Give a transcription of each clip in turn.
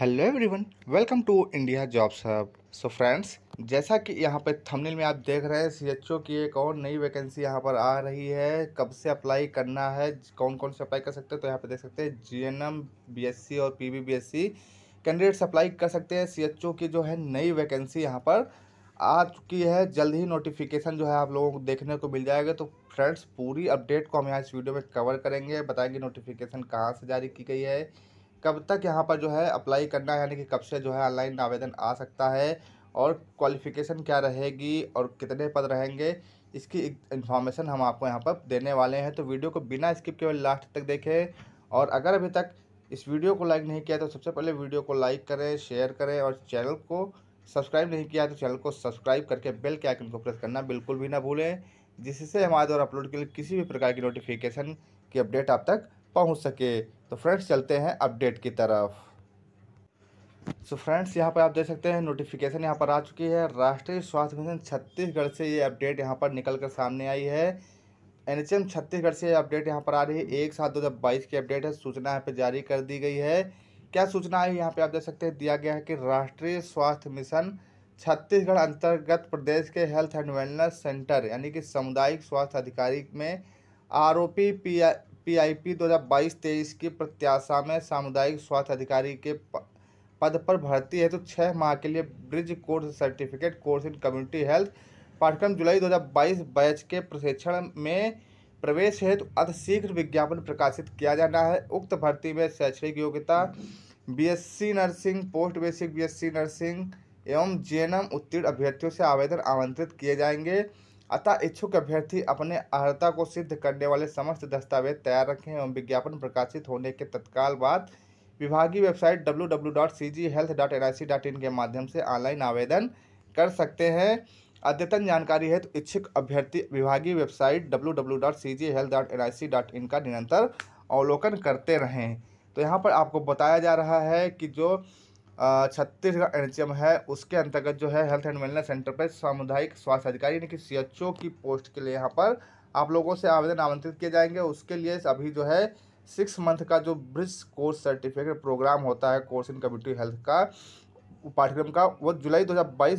hello everyone welcome to India jobs hub so friends जैसा कि यहाँ पर थंबनेल में आप देख रहे हैं सीएचओ की एक और नई वैकेंसी यहाँ पर आ रही है कब से अप्लाई करना है कौन कौन से अप्लाई कर सकते हैं तो यहाँ पर देख सकते हैं जीएनएम बीएससी और पीबीबीएससी कैंडिडेट्स अप्लाई कर सकते हैं सी की जो है नई वैकेंसी यहाँ पर आ चुकी है जल्द ही नोटिफिकेशन जो है आप लोगों को देखने को मिल जाएगा तो फ्रेंड्स पूरी अपडेट को हम यहाँ इस वीडियो में कवर करेंगे बताएंगे नोटिफिकेशन कहाँ से जारी की गई है कब तक यहाँ पर जो है अप्लाई करना है यानी कि कब से जो है ऑनलाइन आवेदन आ सकता है और क्वालिफ़िकेशन क्या रहेगी और कितने पद रहेंगे इसकी इन्फॉर्मेशन हम आपको यहाँ पर देने वाले हैं तो वीडियो को बिना स्किप केवल लास्ट तक देखें और अगर अभी तक इस वीडियो को लाइक नहीं किया तो सबसे पहले वीडियो को लाइक करें शेयर करें और चैनल को सब्सक्राइब नहीं किया तो चैनल को सब्सक्राइब करके बेल के आइकन को प्रेस करना बिल्कुल भी ना भूलें जिससे हमारे द्वारा अपलोड के लिए किसी भी प्रकार की नोटिफिकेशन की अपडेट आप तक पहुंच सके तो फ्रेंड्स चलते हैं अपडेट की तरफ सो फ्रेंड्स यहाँ पर आप देख सकते हैं नोटिफिकेशन यहाँ पर आ चुकी है राष्ट्रीय स्वास्थ्य मिशन छत्तीसगढ़ से ये अपडेट यहाँ पर निकल कर सामने आई है एन एच एम छत्तीसगढ़ से अपडेट यहाँ पर आ रही है एक सात दो हज़ार बाईस की अपडेट है सूचना यहाँ पर जारी कर दी गई है क्या सूचना आई यहाँ पर आप देख सकते हैं दिया गया है कि राष्ट्रीय स्वास्थ्य मिशन छत्तीसगढ़ अंतर्गत प्रदेश के हेल्थ एंड वेलनेस सेंटर यानी कि सामुदायिक स्वास्थ्य अधिकारी में आरोपी पी पीआईपी 2022-23 की प्रत्याशा में सामुदायिक स्वास्थ्य अधिकारी के पद पर भर्ती हेतु तो छः माह के लिए bridge course certificate course in community health पाठ्यक्रम जुलाई 2022 बैच के प्रशिक्षण में प्रवेश हेतु तो अतिशीघ्र विज्ञापन प्रकाशित किया जाना है उक्त भर्ती में शैक्षणिक योग्यता BSc nursing post basic BSc nursing एवं जे उत्तीर्ण अभ्यर्थियों से आवेदन आमंत्रित किए जाएंगे अतः इच्छुक अभ्यर्थी अपने अर्ता को सिद्ध करने वाले समस्त दस्तावेज तैयार रखें एवं विज्ञापन प्रकाशित होने के तत्काल बाद विभागीय वेबसाइट www.cghealth.nic.in के माध्यम से ऑनलाइन आवेदन कर सकते हैं अद्यतन जानकारी है तो इच्छुक अभ्यर्थी विभागीय वेबसाइट www.cghealth.nic.in का निरंतर अवलोकन करते रहें तो यहाँ पर आपको बताया जा रहा है कि जो छत्तीसगढ़ एनएचएम है उसके अंतर्गत जो है हेल्थ एंड वेलनेस सेंटर पर सामुदायिक स्वास्थ्य अधिकारी यानी कि सीएचओ की पोस्ट के लिए यहाँ पर आप लोगों से आवेदन आमंत्रित किए जाएंगे उसके लिए अभी जो है सिक्स मंथ का जो ब्रिज कोर्स सर्टिफिकेट प्रोग्राम होता है कोर्स इन कम्युनिटी हेल्थ का पाठ्यक्रम का वो जुलाई दो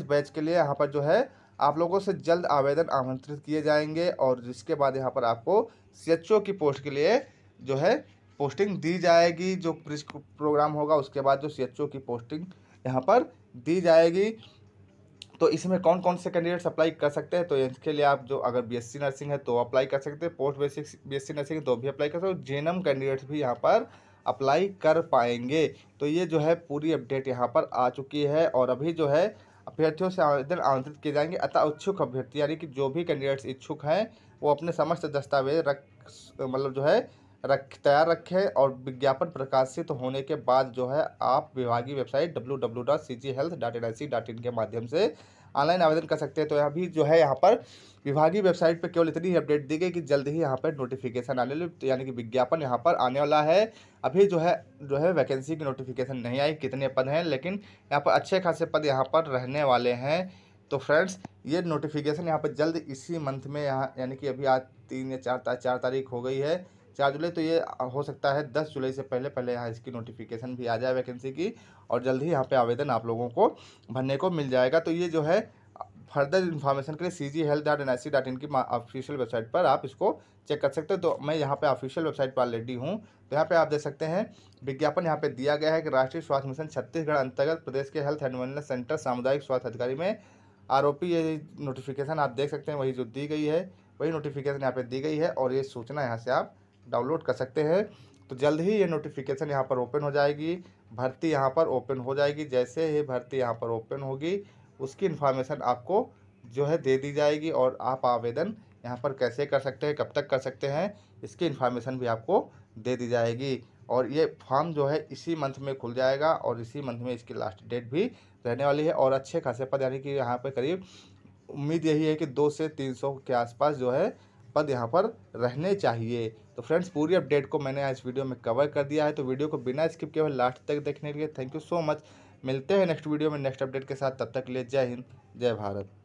बैच के लिए यहाँ पर जो है आप लोगों से जल्द आवेदन आमंत्रित किए जाएंगे और जिसके बाद यहाँ पर आपको सी की पोस्ट के लिए जो है पोस्टिंग दी जाएगी जो प्रोग्राम होगा उसके बाद जो सी की पोस्टिंग यहाँ पर दी जाएगी तो इसमें कौन कौन से कैंडिडेट्स अप्लाई कर सकते हैं तो इसके लिए आप जो अगर बीएससी नर्सिंग है तो अप्लाई कर सकते हैं पोस्ट बेसिक बीएससी नर्सिंग है तो भी अप्लाई कर सकते हो जेनम कैंडिडेट्स भी यहाँ पर अप्लाई कर पाएंगे तो ये जो है पूरी अपडेट यहाँ पर आ चुकी है और अभी जो है अभ्यर्थियों से आवेदन आमंत्रित किए जाएंगे अतः इच्छुक अभ्यर्थी यानी कि जो भी कैंडिडेट्स इच्छुक हैं वो अपने समस्त दस्तावेज रख मतलब जो है रख तैयार रखें और विज्ञापन प्रकाशित होने के बाद जो है आप विभागीय website W W dot C G health dot N I C dot in के माध्यम से ऑनलाइन आवेदन कर सकते हैं तो अभी जो है यहाँ पर विभागीय वेबसाइट पर केवल इतनी अपडेट दी गई कि जल्द ही यहाँ पर नोटिफिकेशन आने तो यानी कि विज्ञापन यहाँ पर आने वाला है अभी जो है जो है वैकेंसी की नोटिफिकेशन नहीं आई कितने पद हैं लेकिन यहाँ पर अच्छे खासे पद यहाँ पर रहने वाले हैं तो फ्रेंड्स ये नोटिफिकेशन यहाँ पर जल्द इसी मंथ में यहाँ यानी कि अभी आज तीन या चार चार तारीख हो गई है चार जुलाई तो ये हो सकता है दस जुलाई से पहले पहले यहाँ इसकी नोटिफिकेशन भी आ जाए वैकेंसी की और जल्द ही यहाँ पे आवेदन आप लोगों को भरने को मिल जाएगा तो ये जो है फर्दर इन्फॉर्मेशन के लिए C G health dot N I C dot in की ऑफिशियल वेबसाइट पर आप इसको चेक कर सकते हो तो मैं यहाँ पे ऑफिशियल वेबसाइट पर ऑलरेडी हूँ तो यहाँ पे आप देख सकते हैं विज्ञापन यहाँ पे दिया गया है कि राष्ट्रीय स्वास्थ्य मिशन छत्तीसगढ़ अंतर्गत प्रदेश के हेल्थ एंड वेलनेस सेंटर सामुदायिक स्वास्थ्य अधिकारी में आरोपी ये नोटिफिकेशन आप देख सकते हैं वही जो दी गई है वही नोटिफिकेशन यहाँ पर दी गई है और ये सूचना यहाँ से आप डाउनलोड कर सकते हैं तो जल्द ही ये नोटिफिकेशन यहाँ पर ओपन हो जाएगी भर्ती यहाँ पर ओपन हो जाएगी जैसे ही भर्ती यहाँ पर ओपन होगी उसकी इन्फॉर्मेशन आपको जो है दे दी जाएगी और आप आवेदन यहाँ पर कैसे कर सकते हैं कब तक कर सकते हैं इसकी इन्फॉर्मेशन भी आपको दे दी जाएगी और ये फॉर्म जो है इसी मंथ में खुल जाएगा और इसी मंथ में इसकी लास्ट डेट भी रहने वाली है और अच्छे खासे पद यानी कि यहाँ पर करीब उम्मीद यही है कि दो से तीन सौ के आसपास जो है पद यहाँ पर रहने चाहिए तो फ्रेंड्स पूरी अपडेट को मैंने आज वीडियो में कवर कर दिया है तो वीडियो को बिना स्किप किए हुए लास्ट तक देखने के लिए थैंक यू सो मच मिलते हैं नेक्स्ट वीडियो में नेक्स्ट अपडेट के साथ तब तक के लिए जय हिंद जय भारत